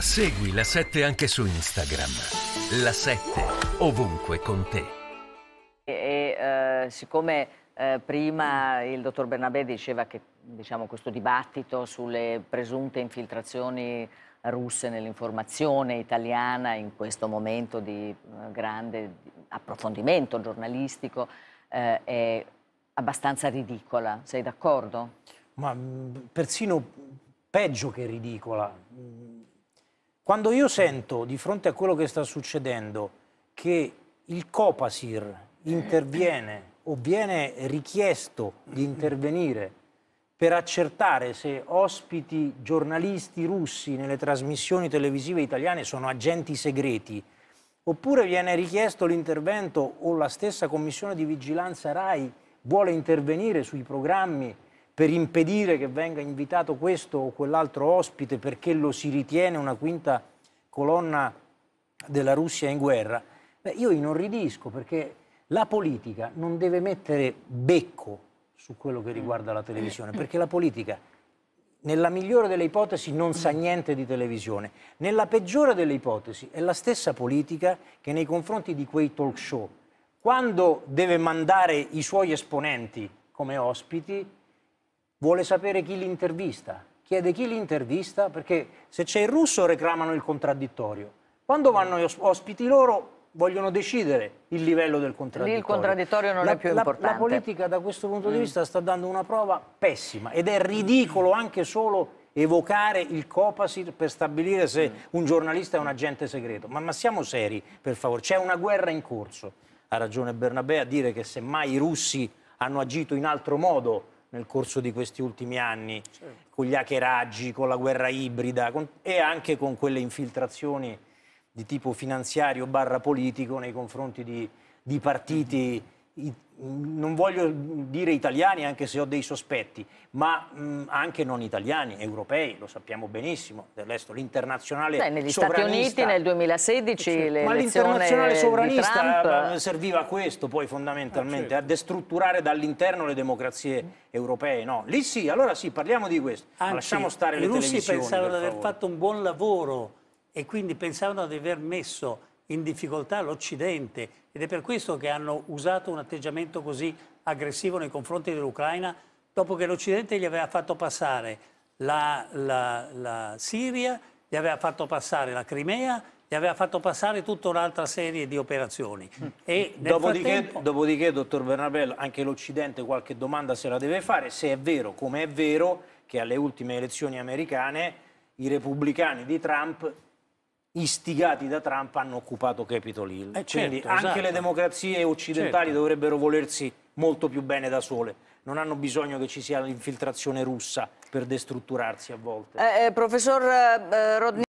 Segui la 7 anche su Instagram. La 7 ovunque con te. E, e eh, siccome eh, prima il dottor Bernabé diceva che diciamo, questo dibattito sulle presunte infiltrazioni russe nell'informazione italiana in questo momento di eh, grande approfondimento giornalistico eh, è abbastanza ridicola. Sei d'accordo? Ma mm, persino peggio che ridicola quando io sento di fronte a quello che sta succedendo che il Copasir interviene o viene richiesto di intervenire per accertare se ospiti giornalisti russi nelle trasmissioni televisive italiane sono agenti segreti, oppure viene richiesto l'intervento o la stessa commissione di vigilanza RAI vuole intervenire sui programmi per impedire che venga invitato questo o quell'altro ospite perché lo si ritiene una quinta colonna della Russia in guerra, beh, io inorridisco perché la politica non deve mettere becco su quello che riguarda la televisione, perché la politica nella migliore delle ipotesi non sa niente di televisione, nella peggiore delle ipotesi è la stessa politica che nei confronti di quei talk show, quando deve mandare i suoi esponenti come ospiti, vuole sapere chi l'intervista, chiede chi l'intervista, perché se c'è il russo reclamano il contraddittorio. Quando vanno gli ospiti loro vogliono decidere il livello del contraddittorio. Lì il contraddittorio non la, è più importante. La, la, politica da questo punto di mm. vista sta dando una prova pessima ed è ridicolo mm. anche solo evocare il Copasir per stabilire se mm. un giornalista è un agente segreto. Ma, ma siamo seri, per favore, c'è una guerra in corso. Ha ragione Bernabé a dire che semmai i russi hanno agito in altro modo nel corso di questi ultimi anni, certo. con gli hackeraggi, con la guerra ibrida con, e anche con quelle infiltrazioni di tipo finanziario barra politico nei confronti di, di partiti non voglio dire italiani anche se ho dei sospetti, ma mh, anche non italiani, europei, lo sappiamo benissimo, del resto l'internazionale Beh, negli Stati Uniti nel 2016 sì. le Ma l'internazionale sovranista Trump... Eh, serviva a questo poi fondamentalmente, ah, certo. a destrutturare dall'interno le democrazie mm. europee, no? Lì sì, allora sì, parliamo di questo, Anzi, lasciamo stare le televisioni. I russi pensavano di aver fatto un buon lavoro e quindi pensavano di aver messo in difficoltà l'Occidente ed è per questo che hanno usato un atteggiamento così aggressivo nei confronti dell'Ucraina dopo che l'Occidente gli aveva fatto passare la, la, la Siria, gli aveva fatto passare la Crimea gli aveva fatto passare tutta un'altra serie di operazioni. Mm. Dopodiché, frattempo... dopodiché, dottor Bernabello, anche l'Occidente qualche domanda se la deve fare, se è vero, come è vero, che alle ultime elezioni americane i repubblicani di Trump istigati da Trump hanno occupato Capitol Hill. Eh, Quindi certo, anche esatto. le democrazie occidentali certo. dovrebbero volersi molto più bene da sole. Non hanno bisogno che ci sia l'infiltrazione russa per destrutturarsi a volte. Eh, eh, professor eh, eh, Rodney.